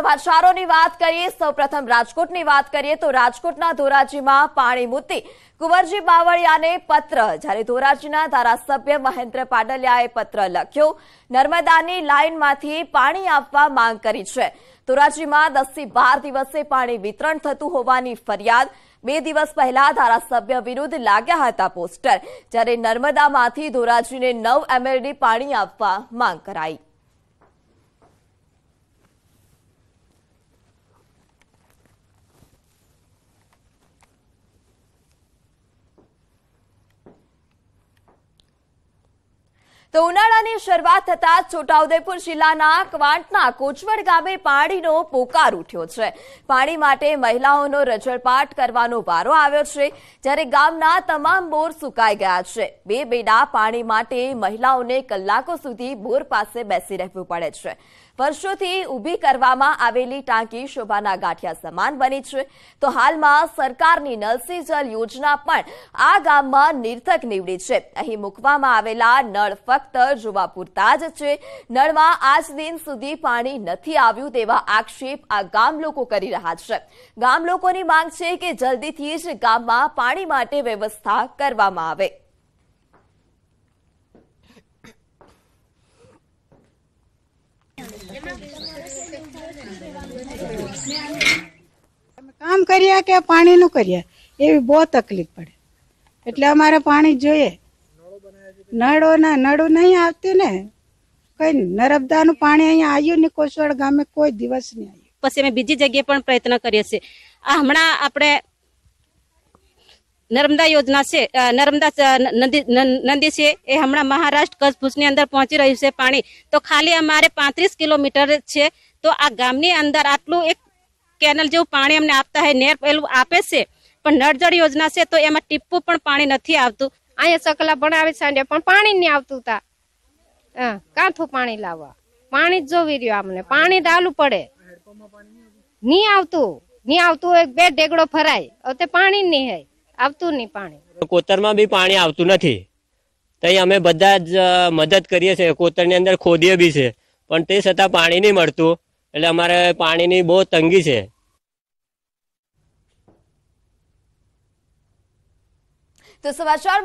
સમાચારોની વાત કરીએ સૌપ્રથમ રાજકોટની વાત કરીએ તો રાજકોટના ધોરાજીમાં પાણી મુદ્દે કુંવરજી બાવળિયાને પત્ર જ્યારે ધોરાજીના ધારાસભ્ય મહેન્દ્ર પાડલિયાએ પત્ર લખ્યો નર્મદાની લાઇનમાંથી પાણી આપવા માંગ કરી છે ધોરાજીમાં દસથી બાર દિવસે પાણી વિતરણ થતું હોવાની ફરિયાદ બે દિવસ પહેલા ધારાસભ્ય વિરુદ્ધ લાગ્યા હતા પોસ્ટર જ્યારે નર્મદામાંથી ધોરાજીને નવ એમએલડી પાણી આપવા માંગ કરાઈ તો ઉનાળાની શરૂઆત થતાં છોટાઉદેપુર જિલ્લાના ક્વાંટના કોચવડ ગામે પાણીનો પોકાર ઉઠ્યો છે પાણી માટે મહિલાઓનો રજળપાટ કરવાનો વારો આવ્યો છે જ્યારે ગામના તમામ બોર સુકાઈ ગયા છે બે બેડા પાણી માટે મહિલાઓને કલાકો સુધી બોર પાસે બેસી રહેવું પડે છે વર્ષોથી ઉભી કરવામાં આવેલી ટાંકી શૌભાના ગાંઠિયા સમાન બની છે તો હાલમાં સરકારની નલસી જલ યોજના પણ આ ગામમાં નિર્ર્થક નીવડી છે અહીં મુખવામાં આવેલા નળ ફક્ત જોવા પુરતા જ છે નળમાં આજ દિન સુધી પાણી નથી આવ્યું તેવા આકષેપ આ ગામ લોકો કરી રહ્યા છે ગામ લોકોની માંગ છે કે જલ્દીથી જ ગામમાં પાણી માટે વ્યવસ્થા કરવામાં આવે મે કામ કર્યા કે પાણી ન કર્યા એવી બહુ તકલીફ પડે એટલે અમારે પાણી જોઈએ નળો બનાયા છે નળો ના નળુ નહીં આવતી ને કઈ નરવદાનું પાણી અહીંયા આયું ન કોસળ ગામે કોઈ દિવસ ન આયું પછી અમે બીજી જગ્યાએ પણ પ્રયત્ન કરીએ છે આ હમણા આપણે नर्मदा योजना से नर्मदा नदी नदी से એ હમણાં મહારાષ્ટ્ર કચ્છ ભુજની અંદર પહોંચી રહ્યું છે પાણી તો ખાલી અમારે પાંત્રીસ કિલોમીટર છે તો આ ગામની અંદર આટલું એક કેનલ જેવું પાણી અમને આપતા હોય નેર પેલું આપે છે પણ નળજળ યોજના છે તો એમાં ટીપું પણ પાણી નથી આવતું અહીંયા સકલા ભણાવી સાંડે પણ પાણી નહીં આવતું તા કાંથું પાણી લાવવા પાણી જ જોવી રહ્યું અમને પાણી ડાલું પડે નહીં આવતું નહીં આવતું એક બે ઢેગડો ફરાય હવે પાણી નહીં હે આવતું ની પાણી કોતરમાં ભી પાણી આવતું નથી તો એ અમે બધા મદદ કરીએ છે કોતરની અંદર ખોદિયે ભી છે પણ તે સતા પાણી ન મળતું એટલે અમારે પાણીની બહુ તંગી છે તો સવાચાર